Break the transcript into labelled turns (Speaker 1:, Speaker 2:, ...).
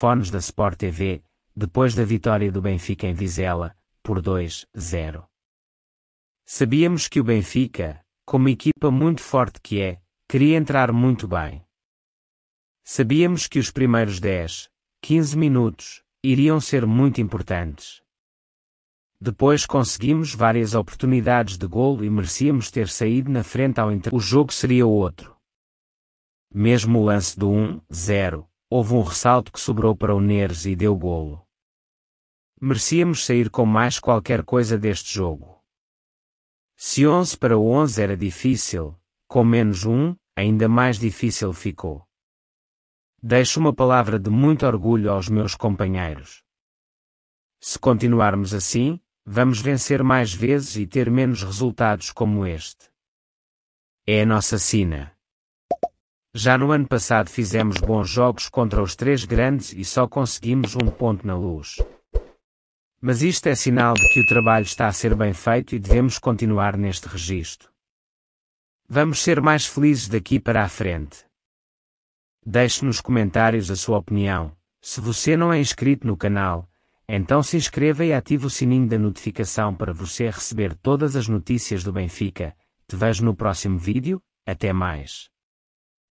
Speaker 1: Fones da Sport TV, depois da vitória do Benfica em Vizela, por 2-0. Sabíamos que o Benfica, como equipa muito forte que é, queria entrar muito bem. Sabíamos que os primeiros 10, 15 minutos, iriam ser muito importantes. Depois conseguimos várias oportunidades de golo e merecíamos ter saído na frente ao entrar. O jogo seria outro. Mesmo o lance do 1-0, Houve um ressalto que sobrou para o Neres e deu golo. Merecíamos sair com mais qualquer coisa deste jogo. Se 11 para 11 era difícil, com menos um, ainda mais difícil ficou. Deixo uma palavra de muito orgulho aos meus companheiros. Se continuarmos assim, vamos vencer mais vezes e ter menos resultados como este. É a nossa sina. Já no ano passado fizemos bons jogos contra os três grandes e só conseguimos um ponto na luz. Mas isto é sinal de que o trabalho está a ser bem feito e devemos continuar neste registro. Vamos ser mais felizes daqui para a frente. Deixe nos comentários a sua opinião. Se você não é inscrito no canal, então se inscreva e ative o sininho da notificação para você receber todas as notícias do Benfica. Te vejo no próximo vídeo. Até mais.